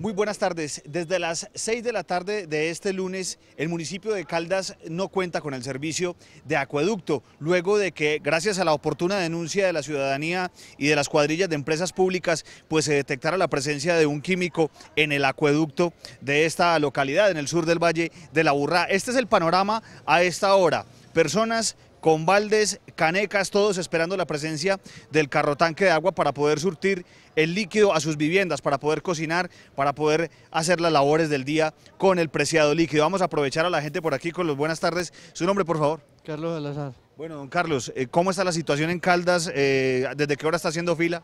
Muy buenas tardes. Desde las 6 de la tarde de este lunes, el municipio de Caldas no cuenta con el servicio de acueducto, luego de que, gracias a la oportuna denuncia de la ciudadanía y de las cuadrillas de empresas públicas, pues se detectara la presencia de un químico en el acueducto de esta localidad, en el sur del Valle de la Burra. Este es el panorama a esta hora. Personas con baldes, canecas, todos esperando la presencia del carro tanque de agua para poder surtir el líquido a sus viviendas, para poder cocinar, para poder hacer las labores del día con el preciado líquido. Vamos a aprovechar a la gente por aquí con los buenas tardes. Su nombre, por favor. Carlos Salazar. Bueno, don Carlos, eh, ¿cómo está la situación en Caldas? Eh, ¿Desde qué hora está haciendo fila?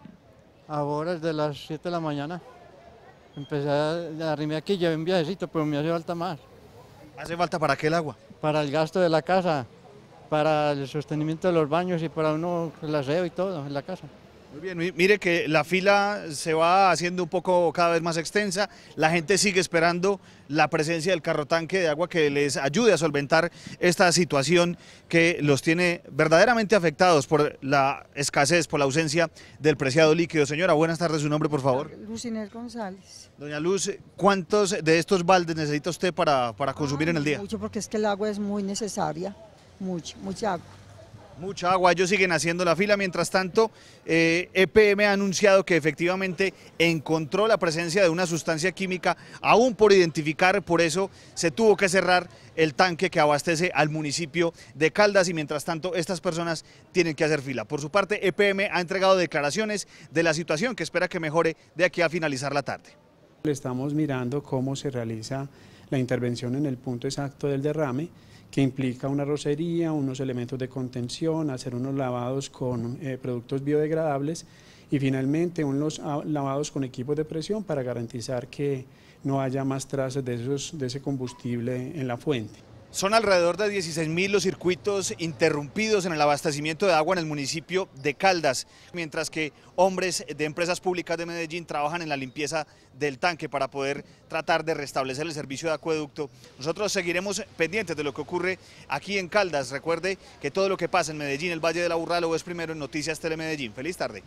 Ahora, de las 7 de la mañana. Empecé a arrimé aquí, llevé un viajecito, pero me hace falta más. ¿Hace falta para qué el agua? Para el gasto de la casa para el sostenimiento de los baños y para uno el aseo y todo en la casa. Muy bien, mire que la fila se va haciendo un poco cada vez más extensa, la gente sigue esperando la presencia del carro tanque de agua que les ayude a solventar esta situación que los tiene verdaderamente afectados por la escasez, por la ausencia del preciado líquido. Señora, buenas tardes, su nombre por favor. Luz González. Doña Luz, ¿cuántos de estos baldes necesita usted para, para consumir en el día? Mucho porque es que el agua es muy necesaria mucha, mucha agua. Mucha agua, ellos siguen haciendo la fila. Mientras tanto, EPM eh, e ha anunciado que efectivamente encontró la presencia de una sustancia química aún por identificar, por eso se tuvo que cerrar el tanque que abastece al municipio de Caldas y mientras tanto estas personas tienen que hacer fila. Por su parte, EPM ha entregado declaraciones de la situación que espera que mejore de aquí a finalizar la tarde. Estamos mirando cómo se realiza la intervención en el punto exacto del derrame que implica una rocería, unos elementos de contención, hacer unos lavados con eh, productos biodegradables y finalmente unos ah, lavados con equipos de presión para garantizar que no haya más trazas de, esos, de ese combustible en la fuente. Son alrededor de 16.000 los circuitos interrumpidos en el abastecimiento de agua en el municipio de Caldas, mientras que hombres de empresas públicas de Medellín trabajan en la limpieza del tanque para poder tratar de restablecer el servicio de acueducto. Nosotros seguiremos pendientes de lo que ocurre aquí en Caldas. Recuerde que todo lo que pasa en Medellín, el Valle de la Burra, lo ves primero en Noticias Telemedellín. Feliz tarde.